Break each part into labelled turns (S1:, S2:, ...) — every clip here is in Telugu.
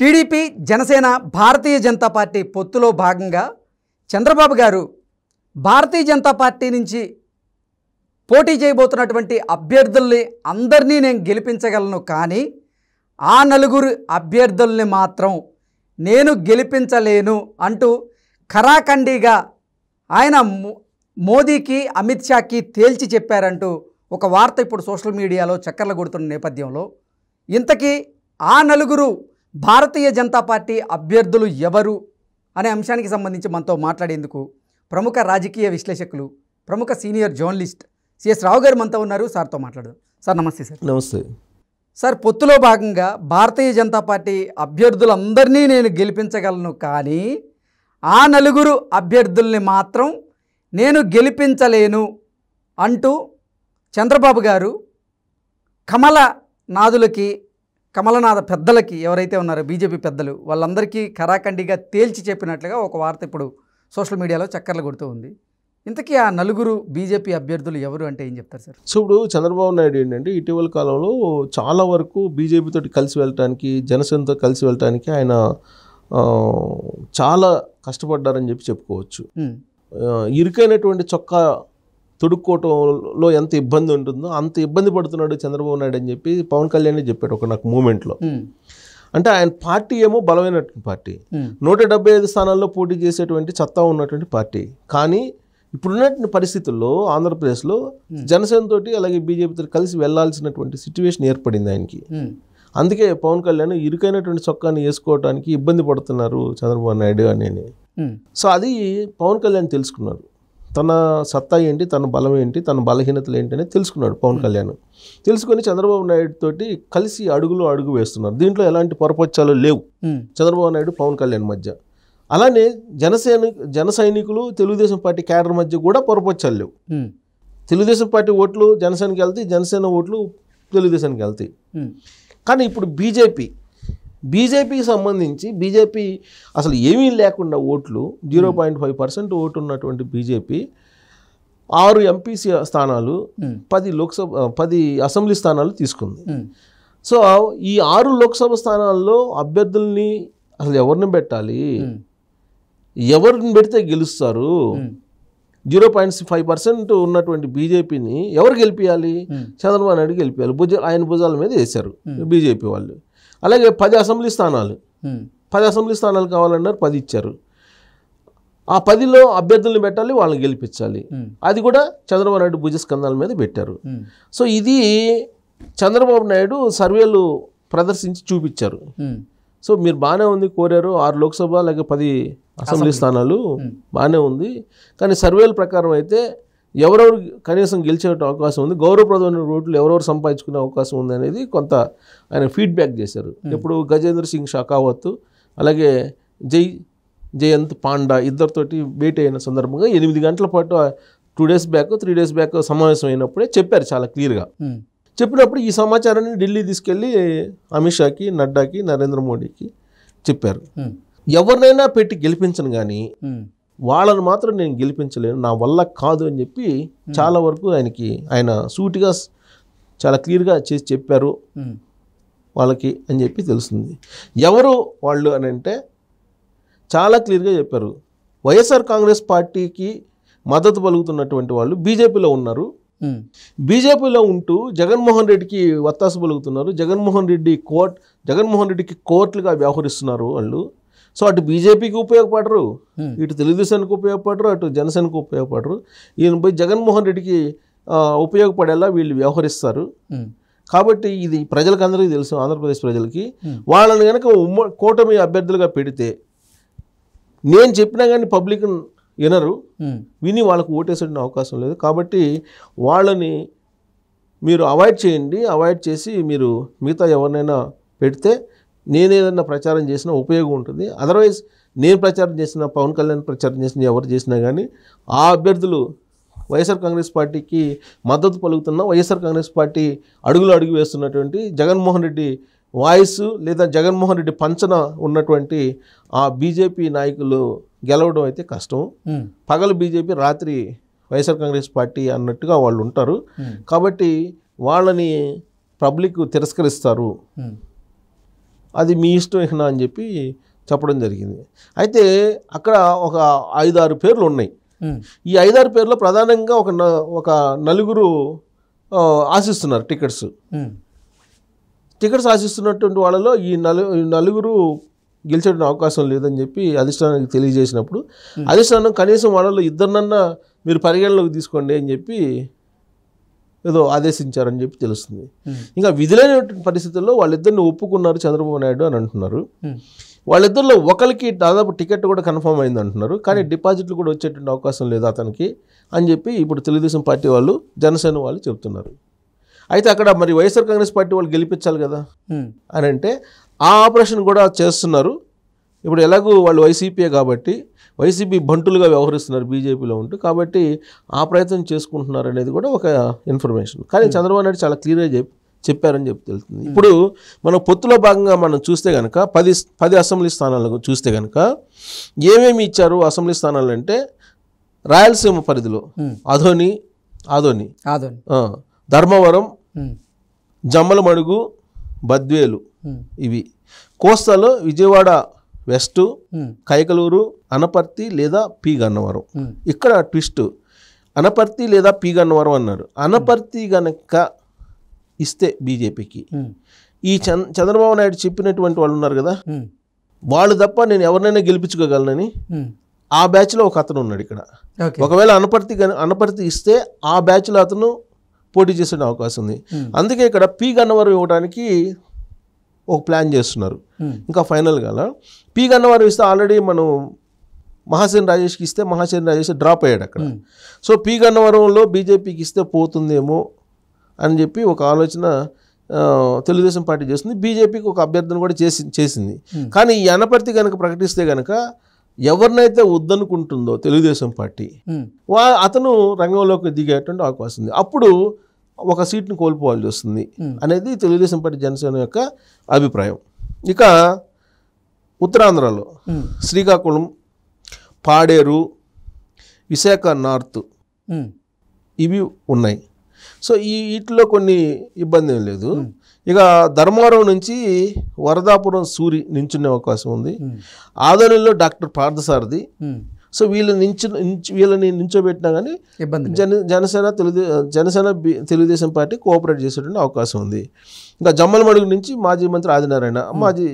S1: టీడీపీ జనసేన భారతీయ జనతా పార్టీ పొత్తులో భాగంగా చంద్రబాబు గారు భారతీయ జనతా పార్టీ నుంచి పోటీ చేయబోతున్నటువంటి అభ్యర్థుల్ని అందరినీ నేను గెలిపించగలను కానీ ఆ నలుగురు అభ్యర్థుల్ని మాత్రం నేను గెలిపించలేను అంటూ ఖరాఖండీగా ఆయన మోదీకి అమిత్ షాకి తేల్చి చెప్పారంటూ ఒక వార్త ఇప్పుడు సోషల్ మీడియాలో చక్కర్లు కొడుతున్న నేపథ్యంలో ఇంతకీ ఆ నలుగురు భారతీయ జనతా పార్టీ అభ్యర్థులు ఎవరు అనే అంశానికి సంబంధించి మనతో మాట్లాడేందుకు ప్రముఖ రాజకీయ విశ్లేషకులు ప్రముఖ సీనియర్ జర్నలిస్ట్ సిఎస్ రావు గారు మనతో ఉన్నారు సార్తో మాట్లాడదాం సార్ నమస్తే సార్ నమస్తే సార్ పొత్తులో భాగంగా భారతీయ జనతా పార్టీ అభ్యర్థులందరినీ నేను గెలిపించగలను కానీ ఆ నలుగురు అభ్యర్థుల్ని మాత్రం నేను గెలిపించలేను అంటూ చంద్రబాబు గారు కమల నాదులకి కమలనాథ పెద్దలకి ఎవరైతే ఉన్నారో బీజేపీ పెద్దలు వాళ్ళందరికీ కరాఖండిగా తేల్చి చెప్పినట్లుగా ఒక వార్త ఇప్పుడు సోషల్ మీడియాలో చక్కర్లు కొడుతూ ఉంది ఇంతకీ ఆ నలుగురు బీజేపీ అభ్యర్థులు ఎవరు అంటే ఏం చెప్తారు సార్
S2: సో ఇప్పుడు చంద్రబాబు నాయుడు ఏంటంటే ఇటీవల కాలంలో చాలా వరకు బీజేపీతో కలిసి వెళ్ళటానికి జనసేనతో కలిసి వెళ్ళటానికి ఆయన చాలా కష్టపడ్డారని చెప్పి చెప్పుకోవచ్చు ఇరుకైనటువంటి చొక్కా తుడుక్కోవటంలో ఎంత ఇబ్బంది ఉంటుందో అంత ఇబ్బంది పడుతున్నాడు చంద్రబాబు నాయుడు అని చెప్పి పవన్ కళ్యాణ్ చెప్పాడు ఒక నాకు మూమెంట్లో అంటే ఆయన పార్టీ ఏమో బలమైనటువంటి పార్టీ నూట డెబ్బై ఐదు స్థానాల్లో పోటీ చేసేటువంటి చత్తా ఉన్నటువంటి పార్టీ కానీ ఇప్పుడున్నటువంటి పరిస్థితుల్లో ఆంధ్రప్రదేశ్లో జనసేనతోటి అలాగే బీజేపీతో కలిసి వెళ్లాల్సినటువంటి సిచ్యువేషన్ ఏర్పడింది ఆయనకి అందుకే పవన్ కళ్యాణ్ ఇరుకైనటువంటి చొక్కాన్ని వేసుకోవడానికి ఇబ్బంది పడుతున్నారు చంద్రబాబు నాయుడు అని సో అది పవన్ కళ్యాణ్ తెలుసుకున్నారు తన సత్తా ఏంటి తన బలం ఏంటి తన బలహీనతలు ఏంటి అనేది తెలుసుకున్నాడు పవన్ hmm. కళ్యాణ్ తెలుసుకొని చంద్రబాబు నాయుడు తోటి కలిసి అడుగులు అడుగు వేస్తున్నారు దీంట్లో ఎలాంటి పొరపచ్చాలు లేవు hmm. చంద్రబాబు నాయుడు పవన్ కళ్యాణ్ మధ్య అలానే జనసేన జన సైనికులు తెలుగుదేశం పార్టీ క్యాడర్ మధ్య కూడా పొరపచ్చాలు లేవు hmm. తెలుగుదేశం పార్టీ ఓట్లు జనసేనకి వెళ్తాయి జనసేన ఓట్లు తెలుగుదేశానికి వెళ్తాయి కానీ ఇప్పుడు బీజేపీ బీజేపీకి సంబంధించి బీజేపీ అసలు ఏమీ లేకుండా ఓట్లు zero hmm. Point five percent ఓటు ఉన్నటువంటి బీజేపీ ఆరు ఎంపీసీ స్థానాలు hmm. పది లోక్సభ పది అసెంబ్లీ స్థానాలు తీసుకుంది hmm. సో ఈ ఆరు లోక్సభ స్థానాల్లో అభ్యర్థుల్ని అసలు ఎవరిని పెట్టాలి ఎవరిని పెడితే గెలుస్తారు జీరో పాయింట్ ఫైవ్ పర్సెంట్ ఉన్నటువంటి బీజేపీని ఎవరు గెలిపించాలి చంద్రబాబు నాయుడు గెలిపించాలి భుజ ఆయన భుజాల మీద వేశారు బీజేపీ వాళ్ళు అలాగే పది అసెంబ్లీ స్థానాలు పది అసెంబ్లీ స్థానాలు కావాలన్నారు పది ఇచ్చారు ఆ పదిలో అభ్యర్థులను పెట్టాలి వాళ్ళని గెలిపించాలి అది కూడా చంద్రబాబు నాయుడు భుజస్కంధాల మీద పెట్టారు సో ఇది చంద్రబాబు నాయుడు సర్వేలు ప్రదర్శించి చూపించారు సో మీరు బాగానే ఉంది కోరారు ఆరు లోక్సభ లేక పది అసెంబ్లీ స్థానాలు బాగానే ఉంది కానీ సర్వేల ప్రకారం అయితే ఎవరెవరు కనీసం గెలిచే అవకాశం ఉంది గౌరవప్రదమైన రోడ్లు ఎవరెవరు సంపాదించుకునే అవకాశం ఉంది అనేది కొంత ఆయన ఫీడ్బ్యాక్ చేశారు hmm. ఇప్పుడు గజేంద్ర సింగ్ షకావత్ అలాగే జై జయంత్ పాండా ఇద్దరితోటి భేటీ అయిన సందర్భంగా ఎనిమిది గంటల పాటు two days back three days back సమావేశం అయినప్పుడే చెప్పారు చాలా క్లియర్గా hmm. చెప్పినప్పుడు ఈ సమాచారాన్ని ఢిల్లీ తీసుకెళ్ళి అమిత్ షాకి నడ్డాకి నరేంద్ర మోడీకి చెప్పారు hmm. ఎవరినైనా పెట్టి గెలిపించను కానీ వాళ్ళని మాత్రం నేను గెలిపించలేను నా వల్ల కాదు అని చెప్పి చాలా వరకు ఆయనకి ఆయన సూటిగా చాలా క్లియర్గా చేసి చెప్పారు వాళ్ళకి అని చెప్పి తెలుస్తుంది ఎవరు వాళ్ళు అని అంటే చాలా క్లియర్గా చెప్పారు వైఎస్ఆర్ కాంగ్రెస్ పార్టీకి మద్దతు పలుకుతున్నటువంటి వాళ్ళు బీజేపీలో ఉన్నారు బీజేపీలో ఉంటూ జగన్మోహన్ రెడ్డికి వత్తాసు పలుకుతున్నారు జగన్మోహన్ రెడ్డి కోర్ట్ జగన్మోహన్ రెడ్డికి కోర్టులుగా వ్యవహరిస్తున్నారు వాళ్ళు సో అటు బీజేపీకి ఉపయోగపడరు ఇటు తెలుగుదేశానికి ఉపయోగపడరు అటు జనసేనకు ఉపయోగపడరు ఈయన పోయి జగన్మోహన్ రెడ్డికి ఉపయోగపడేలా వీళ్ళు వ్యవహరిస్తారు కాబట్టి ఇది ప్రజలకు అందరికీ తెలుసు ఆంధ్రప్రదేశ్ ప్రజలకి వాళ్ళని కనుక ఉమ్మ కూటమి అభ్యర్థులుగా పెడితే నేను చెప్పినా కానీ పబ్లిక్ వినరు విని వాళ్ళకు ఓటేసే అవకాశం లేదు కాబట్టి వాళ్ళని మీరు అవాయిడ్ చేయండి అవాయిడ్ చేసి మీరు మిగతా ఎవరినైనా పెడితే నేనేదన్నా ప్రచారం చేసినా ఉపయోగం ఉంటుంది అదర్వైజ్ నేను ప్రచారం చేసిన పవన్ కళ్యాణ్ ప్రచారం చేసిన ఎవరు చేసినా కానీ ఆ అభ్యర్థులు వైఎస్ఆర్ కాంగ్రెస్ పార్టీకి మద్దతు పలుకుతున్న వైఎస్ఆర్ కాంగ్రెస్ పార్టీ అడుగులు అడుగు వేస్తున్నటువంటి జగన్మోహన్ రెడ్డి వాయిస్ లేదా జగన్మోహన్ రెడ్డి పంచన ఉన్నటువంటి ఆ బీజేపీ నాయకులు గెలవడం అయితే కష్టం పగలు బీజేపీ రాత్రి వైఎస్ఆర్ కాంగ్రెస్ పార్టీ అన్నట్టుగా వాళ్ళు ఉంటారు కాబట్టి వాళ్ళని పబ్లిక్ తిరస్కరిస్తారు అది మీ ఇష్టం ఇహనా అని చెప్పి చెప్పడం జరిగింది అయితే అక్కడ ఒక ఐదారు పేర్లు ఉన్నాయి ఈ ఐదారు పేర్లో ప్రధానంగా ఒక ఒక నలుగురు ఆశిస్తున్నారు టికెట్స్ టికెట్స్ ఆశిస్తున్నటువంటి వాళ్ళలో ఈ నలు నలుగురు గెలిచే అవకాశం లేదని చెప్పి అధిష్టానానికి తెలియజేసినప్పుడు అధిష్టానం కనీసం వాళ్ళలో ఇద్దరినన్నా మీరు పరిగణలోకి తీసుకోండి అని చెప్పి ఏదో ఆదేశించారని చెప్పి తెలుస్తుంది ఇంకా విధులైన పరిస్థితుల్లో వాళ్ళిద్దరిని ఒప్పుకున్నారు చంద్రబాబు నాయుడు అని అంటున్నారు వాళ్ళిద్దరిలో ఒకరికి దాదాపు టికెట్ కూడా కన్ఫర్మ్ అయింది అంటున్నారు కానీ డిపాజిట్లు కూడా వచ్చేటువంటి అవకాశం లేదు అతనికి అని చెప్పి ఇప్పుడు తెలుగుదేశం పార్టీ వాళ్ళు జనసేన వాళ్ళు చెబుతున్నారు అయితే అక్కడ మరి వైఎస్ఆర్ కాంగ్రెస్ పార్టీ వాళ్ళు గెలిపించాలి కదా అని అంటే ఆ ఆపరేషన్ కూడా చేస్తున్నారు ఇప్పుడు ఎలాగూ వాళ్ళు వైసీపీయే కాబట్టి వైసీపీ బంటులుగా వ్యవహరిస్తున్నారు బీజేపీలో ఉంటూ కాబట్టి ఆ ప్రయత్నం చేసుకుంటున్నారు అనేది కూడా ఒక ఇన్ఫర్మేషన్ కానీ hmm. చంద్రబాబు నాయుడు చాలా క్లియర్గా చెప్పి చెప్పారని చెప్పి తెలుస్తుంది hmm. ఇప్పుడు మనం పొత్తులో భాగంగా మనం చూస్తే కనుక పది పది అసెంబ్లీ స్థానాలు చూస్తే కనుక ఏమేమి ఇచ్చారు అసెంబ్లీ స్థానాలు అంటే రాయలసీమ పరిధిలో hmm. అధోని ఆధోని ధర్మవరం జమ్మలమడుగు బద్వేలు ఇవి కోస్తాలో విజయవాడ వెస్ట్ కైకలూరు అనపర్తి లేదా పి గన్నవరం ఇక్కడ ట్విస్ట్ అనపర్తి లేదా పి గన్నవరం అన్నారు అనపర్తి గనక ఇస్తే బీజేపీకి ఈ చంద్రబాబు నాయుడు చెప్పినటువంటి వాళ్ళు ఉన్నారు కదా వాళ్ళు తప్ప నేను ఎవరినైనా గెలిపించుకోగలనని ఆ బ్యాచ్లో ఒక అతను ఉన్నాడు ఇక్కడ ఒకవేళ అనపర్తి అనపర్తి ఇస్తే ఆ బ్యాచ్లో అతను పోటీ చేసే అవకాశం ఉంది అందుకే ఇక్కడ పి గన్నవరం ఇవ్వడానికి ఒక ప్లాన్ చేస్తున్నారు hmm. ఇంకా ఫైనల్ గల పీ గన్నవారు ఇస్తే ఆల్రెడీ మనం మహాసేన్ రాజేష్కి ఇస్తే మహాసేన్ రాజేష్ డ్రాప్ అయ్యాడు అక్కడ hmm. సో పీ గన్నవరంలో బీజేపీకి ఇస్తే పోతుందేమో అని చెప్పి ఒక ఆలోచన తెలుగుదేశం పార్టీ చేస్తుంది బీజేపీకి ఒక అభ్యర్థన కూడా చేసి చేసింది hmm. కానీ ఈ అనపర్తి కనుక ప్రకటిస్తే కనుక ఎవరినైతే వద్దనుకుంటుందో తెలుగుదేశం పార్టీ వా అతను రంగంలోకి దిగేటువంటి అవకాశం ఉంది అప్పుడు ఒక సీట్ని కోల్పోవాల్సి వస్తుంది అనేది తెలుగుదేశం పార్టీ జనసేన యొక్క అభిప్రాయం ఇక ఉత్తరాంధ్రలో శ్రీకాకుళం పాడేరు విశాఖ నార్త్ ఇవి ఉన్నాయి సో ఈ వీటిలో కొన్ని ఇబ్బంది ఏం లేదు ఇక ధర్మవరం నుంచి వరదాపురం సూరి నించునే అవకాశం ఉంది ఆదోనిలో డాక్టర్ పార్థసారథి సో వీళ్ళని నించు వీళ్ళని నించోబెట్టినా కానీ ఇబ్బంది జన జనసేన తెలుగు జనసేన తెలుగుదేశం పార్టీ కోఆపరేట్ చేసేటువంటి అవకాశం ఉంది ఇంకా మడుగు నుంచి మాజీ మంత్రి ఆదినారాయణ మాజీ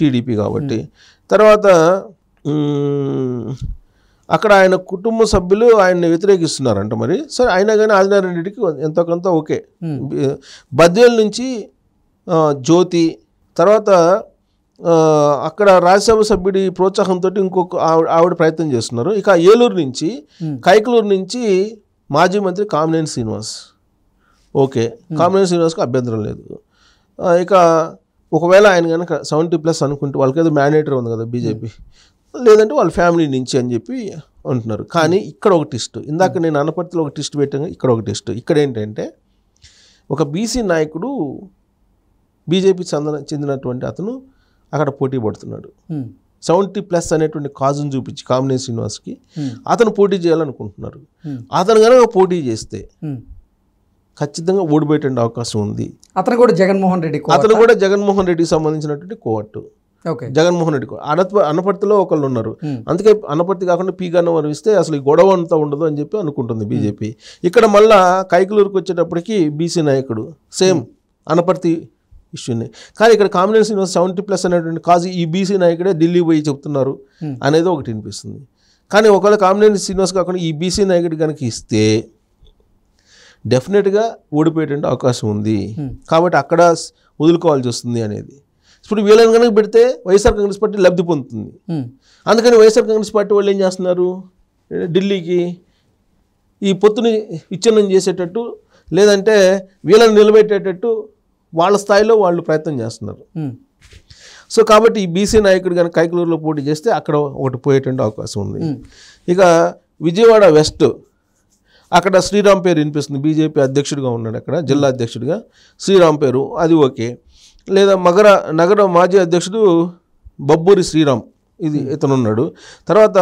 S2: టీడీపీ కాబట్టి తర్వాత అక్కడ ఆయన కుటుంబ సభ్యులు ఆయన్ని వ్యతిరేకిస్తున్నారంట మరి సరే అయినా కానీ ఆదినారాయణ రెడ్డికి ఎంతో కొంత ఓకే బద్వేల్ నుంచి జ్యోతి తర్వాత అక్కడ రాజ్యసభ సభ్యుడి ప్రోత్సాహంతో ఇంకొక ఆవిడ ప్రయత్నం చేస్తున్నారు ఇక ఏలూరు నుంచి కైకలూరు నుంచి మాజీ మంత్రి కామినేని శ్రీనివాస్ ఓకే కామినేని శ్రీనివాస్కి అభ్యంతరం లేదు ఇక ఒకవేళ ఆయన కనుక సెవెంటీ ప్లస్ అనుకుంటే వాళ్ళకి ఏదో మ్యాండేటర్ ఉంది కదా బీజేపీ లేదంటే వాళ్ళ ఫ్యామిలీ నుంచి అని చెప్పి అంటున్నారు కానీ ఇక్కడ ఒక టెస్ట్ ఇందాక నేను అనపర్తిలో ఒక టెస్ట్ పెట్టాను ఇక్కడ ఒక టెస్ట్ ఇక్కడ ఏంటంటే ఒక బీసీ నాయకుడు బీజేపీ చెందిన చెందినటువంటి అతను అక్కడ పోటీ పడుతున్నాడు సెవెంటీ ప్లస్ అనేటువంటి కాజును చూపించి కామినే శ్రీనివాస్కి అతను పోటీ చేయాలనుకుంటున్నారు అతను కనుక పోటీ చేస్తే ఖచ్చితంగా ఓడిపోయే అవకాశం ఉంది అతను కూడా
S1: జగన్మోహన్ రెడ్డి అతను కూడా
S2: జగన్మోహన్ రెడ్డికి సంబంధించినటువంటి కోవట్టు జగన్మోహన్ రెడ్డి అనత్ అనపర్తిలో ఒకళ్ళు ఉన్నారు అందుకే అనపర్తి కాకుండా పీగాను వరిస్తే అసలు ఈ గొడవ అంతా ఉండదు అని చెప్పి అనుకుంటుంది బీజేపీ ఇక్కడ మళ్ళా కైకులూరుకు వచ్చేటప్పటికి బీసీ నాయకుడు సేమ్ అనపర్తి ఇష్యూ ఉన్నాయి కానీ ఇక్కడ కాంబినేషన్ యూనివర్సిటీ సెవెంటీ ప్లస్ అనేటువంటి కాజు ఈ బీసీ నాయకుడే ఢిల్లీ పోయి చెప్తున్నారు hmm. అనేది ఒకటి వినిపిస్తుంది కానీ ఒకవేళ కాంబినేషన్ శ్రీనివాస్ కాకుండా ఈ బీసీ నాయకుడు కనుక ఇస్తే డెఫినెట్గా ఓడిపోయేటువంటి అవకాశం ఉంది hmm. కాబట్టి అక్కడ వదులుకోవాల్సి వస్తుంది అనేది ఇప్పుడు వీళ్ళని కనుక పెడితే వైఎస్ఆర్ కాంగ్రెస్ పార్టీ లబ్ధి పొందుతుంది hmm. అందుకని వైఎస్ఆర్ కాంగ్రెస్ పార్టీ వాళ్ళు ఏం చేస్తున్నారు ఢిల్లీకి ఈ పొత్తుని విచ్ఛిన్నం చేసేటట్టు లేదంటే వీళ్ళని నిలబెట్టేటట్టు వాళ్ళ స్థాయిలో వాళ్ళు ప్రయత్నం చేస్తున్నారు సో కాబట్టి ఈ బీసీ నాయకుడు కానీ కైకలూరులో పోటీ చేస్తే అక్కడ ఒకటి పోయేటువంటి అవకాశం ఉంది ఇక విజయవాడ వెస్ట్ అక్కడ శ్రీరామ్ పేరు వినిపిస్తుంది బీజేపీ అధ్యక్షుడిగా ఉన్నాడు అక్కడ జిల్లా అధ్యక్షుడిగా శ్రీరామ్ పేరు అది ఓకే లేదా మగర నగర మాజీ అధ్యక్షుడు బబ్బూరి శ్రీరామ్ ఇది ఇతనున్నాడు తర్వాత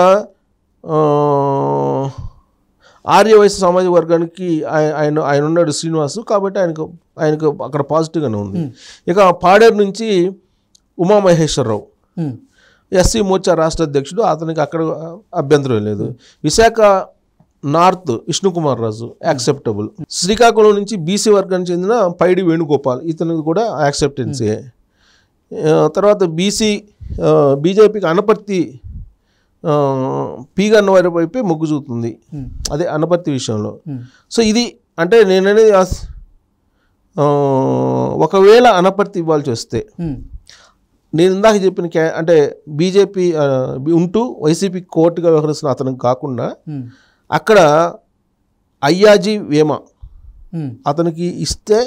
S2: ఆర్యవయసు సామాజిక వర్గానికి ఆయన ఆయన ఉన్నాడు శ్రీనివాసు కాబట్టి ఆయనకు ఆయనకు అక్కడ పాజిటివ్గానే ఉంది ఇక పాడేరు నుంచి ఉమామహేశ్వరరావు ఎస్సీ మోర్చా రాష్ట్ర అధ్యక్షుడు అతనికి అక్కడ అభ్యంతరం లేదు విశాఖ నార్త్ విష్ణుకుమార్ రాజు యాక్సెప్టబుల్ శ్రీకాకుళం నుంచి బీసీ వర్గానికి చెందిన పైడి వేణుగోపాల్ ఇతనికి కూడా యాక్సెప్టెన్సీ తర్వాత బీసీ బీజేపీకి అనపర్తి పీగన్న అన్నవారి వైపే మొగ్గు చూపుతుంది అదే అనపర్తి విషయంలో సో ఇది అంటే నేననేది ఒకవేళ అనపర్తి ఇవ్వాల్సి వస్తే నేను ఇందాక చెప్పిన క్యా అంటే బీజేపీ ఉంటూ వైసీపీ కోర్టుగా వ్యవహరిస్తున్న అతను కాకుండా అక్కడ అయ్యాజీ వేమ అతనికి ఇస్తే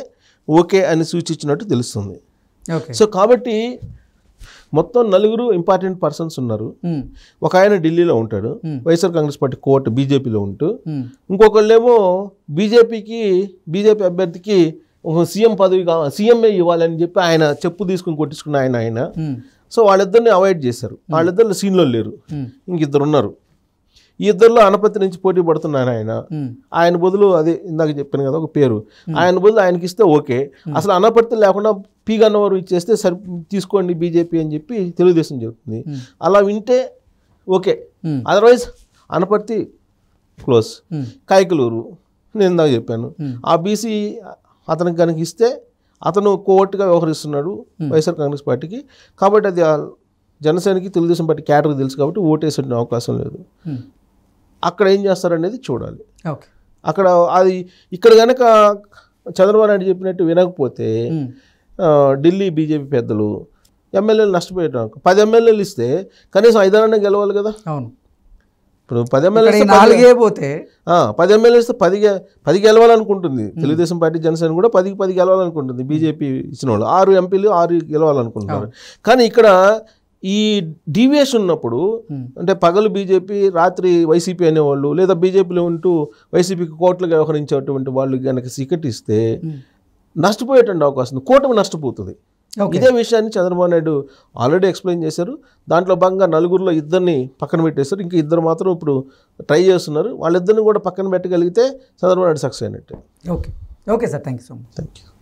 S2: ఓకే అని సూచించినట్టు తెలుస్తుంది సో కాబట్టి మొత్తం నలుగురు ఇంపార్టెంట్ పర్సన్స్ ఉన్నారు ఒక ఆయన ఢిల్లీలో ఉంటాడు వైఎస్ఆర్ కాంగ్రెస్ పార్టీ కోర్టు బీజేపీలో ఉంటూ ఇంకొకళ్ళేమో బీజేపీకి బీజేపీ అభ్యర్థికి సీఎం పదవి సీఎంఏ ఇవ్వాలని చెప్పి ఆయన చెప్పు తీసుకుని కొట్టించుకున్న ఆయన ఆయన సో వాళ్ళిద్దరిని అవాయిడ్ చేశారు వాళ్ళిద్దరు సీన్లో లేరు ఇంకిద్దరు ఉన్నారు ఈ ఇద్దరిలో అనపతి నుంచి పోటీ పడుతున్నారు ఆయన ఆయన బదులు అదే ఇందాక చెప్పాను కదా ఒక పేరు ఆయన బదులు ఆయనకి ఇస్తే ఓకే అసలు అనపర్తి లేకుండా పి గన్నవరం ఇచ్చేస్తే సరి తీసుకోండి బీజేపీ అని చెప్పి తెలుగుదేశం చెప్తుంది అలా వింటే okay otherwise Anaparthi close Kaikaluru నేను ఇందాక చెప్పాను ఆ బీసీ అతనికి కనుక ఇస్తే అతను కోర్టుగా వ్యవహరిస్తున్నాడు వైఎస్ఆర్ కాంగ్రెస్ పార్టీకి కాబట్టి అది జనసేనకి తెలుగుదేశం పార్టీ క్యాటర్ తెలుసు కాబట్టి ఓటేసే అవకాశం లేదు అక్కడ ఏం చేస్తారనేది చూడాలి అక్కడ అది ఇక్కడ కనుక చంద్రబాబు నాయుడు చెప్పినట్టు వినకపోతే ఢిల్లీ బీజేపీ పెద్దలు ఎమ్మెల్యేలు నష్టపోయారు పది ఎమ్మెల్యేలు ఇస్తే కనీసం ఐదారన్న గెలవాలి కదా అవును ఇప్పుడు పది ఎమ్మెల్యే పోతే పది ఎమ్మెల్యే ఇస్తే పది పది గెలవాలనుకుంటుంది తెలుగుదేశం పార్టీ జనసేన కూడా పదికి పది గెలవాలనుకుంటుంది బీజేపీ ఇచ్చిన వాళ్ళు ఆరు ఎంపీలు ఆరు గెలవాలనుకుంటున్నారు కానీ ఇక్కడ ఈ డీవియేషన్ ఉన్నప్పుడు అంటే పగలు బీజేపీ రాత్రి వైసీపీ అనేవాళ్ళు లేదా బీజేపీలో ఉంటూ వైసీపీకి కోట్లు వ్యవహరించేటువంటి వాళ్ళు కనుక సీకెట్ ఇస్తే నష్టపోయేటువంటి అవకాశం కూటమి నష్టపోతుంది ఇదే విషయాన్ని చంద్రబాబు నాయుడు ఆల్రెడీ ఎక్స్ప్లెయిన్ చేశారు దాంట్లో భాగంగా నలుగురిలో ఇద్దరిని పక్కన పెట్టేశారు ఇంకా ఇద్దరు మాత్రం ఇప్పుడు ట్రై చేస్తున్నారు వాళ్ళిద్దరిని కూడా పక్కన పెట్టగలిగితే చంద్రబాబు నాయుడు సక్సెస్ అయినట్టు
S1: okay okay sir thank you so much thank you